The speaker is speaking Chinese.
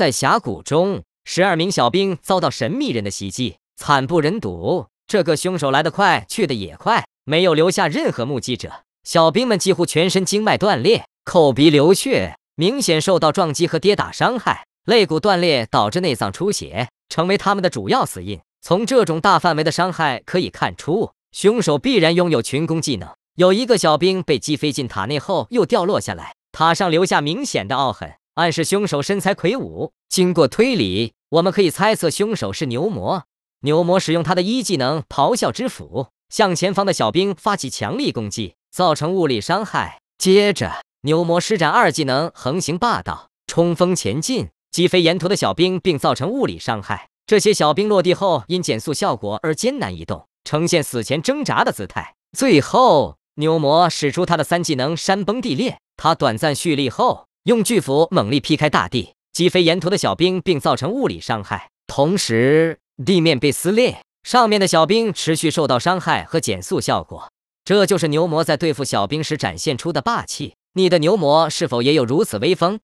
在峡谷中，十二名小兵遭到神秘人的袭击，惨不忍睹。这个凶手来得快，去得也快，没有留下任何目击者。小兵们几乎全身经脉断裂，口鼻流血，明显受到撞击和跌打伤害，肋骨断裂导致内脏出血，成为他们的主要死因。从这种大范围的伤害可以看出，凶手必然拥有群攻技能。有一个小兵被击飞进塔内后又掉落下来，塔上留下明显的凹痕。暗示凶手身材魁梧。经过推理，我们可以猜测凶手是牛魔。牛魔使用他的一技能“咆哮之斧”，向前方的小兵发起强力攻击，造成物理伤害。接着，牛魔施展二技能“横行霸道”，冲锋前进，击飞沿途的小兵并造成物理伤害。这些小兵落地后，因减速效果而艰难移动，呈现死前挣扎的姿态。最后，牛魔使出他的三技能“山崩地裂”。他短暂蓄力后。用巨斧猛力劈开大地，击飞沿途的小兵，并造成物理伤害。同时，地面被撕裂，上面的小兵持续受到伤害和减速效果。这就是牛魔在对付小兵时展现出的霸气。你的牛魔是否也有如此威风？